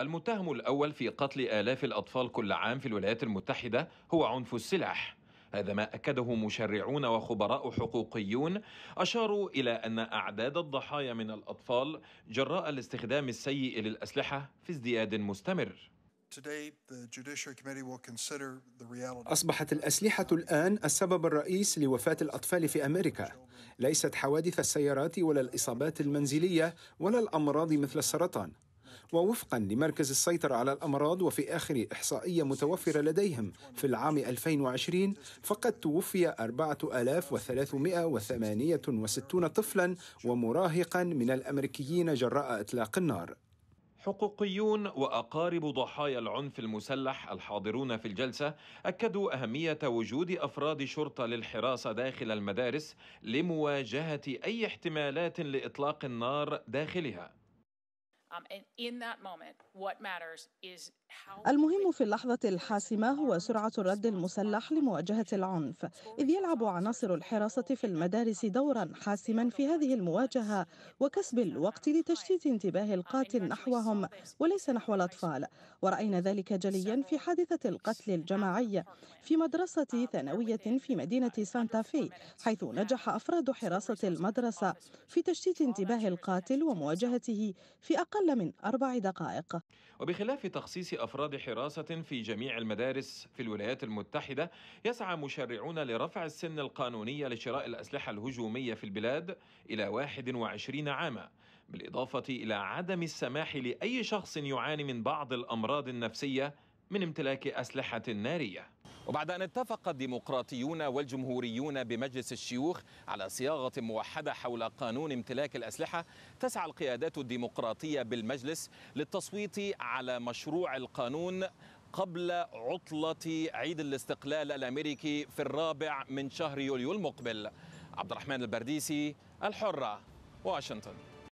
المتهم الأول في قتل آلاف الأطفال كل عام في الولايات المتحدة هو عنف السلاح هذا ما أكده مشرعون وخبراء حقوقيون أشاروا إلى أن أعداد الضحايا من الأطفال جراء الاستخدام السيء للأسلحة في ازدياد مستمر أصبحت الأسلحة الآن السبب الرئيس لوفاة الأطفال في أمريكا ليست حوادث السيارات ولا الإصابات المنزلية ولا الأمراض مثل السرطان ووفقا لمركز السيطرة على الأمراض وفي آخر إحصائية متوفرة لديهم في العام 2020 فقد توفي 4368 طفلا ومراهقا من الأمريكيين جراء إطلاق النار حقوقيون واقارب ضحايا العنف المسلح الحاضرون في الجلسه اكدوا اهميه وجود افراد شرطه للحراسه داخل المدارس لمواجهه اي احتمالات لاطلاق النار داخلها Um, المهم في اللحظة الحاسمة هو سرعة الرد المسلح لمواجهة العنف، إذ يلعب عناصر الحراسة في المدارس دورا حاسما في هذه المواجهة وكسب الوقت لتشتيت انتباه um, القاتل نحوهم وليس نحو الأطفال، ورأينا ذلك جليا في حادثة القتل الجماعي في مدرسة um, ثانوية في مدينة سانتا في، حيث نجح أفراد حراسة المدرسة في تشتيت انتباه القاتل ومواجهته في أقل أقل من أربع دقائق وبخلاف تخصيص أفراد حراسة في جميع المدارس في الولايات المتحدة يسعى مشرعون لرفع السن القانونية لشراء الأسلحة الهجومية في البلاد إلى 21 عاما بالإضافة إلى عدم السماح لأي شخص يعاني من بعض الأمراض النفسية من امتلاك أسلحة نارية وبعد أن اتفق الديمقراطيون والجمهوريون بمجلس الشيوخ على صياغة موحدة حول قانون امتلاك الأسلحة تسعى القيادات الديمقراطية بالمجلس للتصويت على مشروع القانون قبل عطلة عيد الاستقلال الأمريكي في الرابع من شهر يوليو المقبل عبد الرحمن البرديسي الحرة واشنطن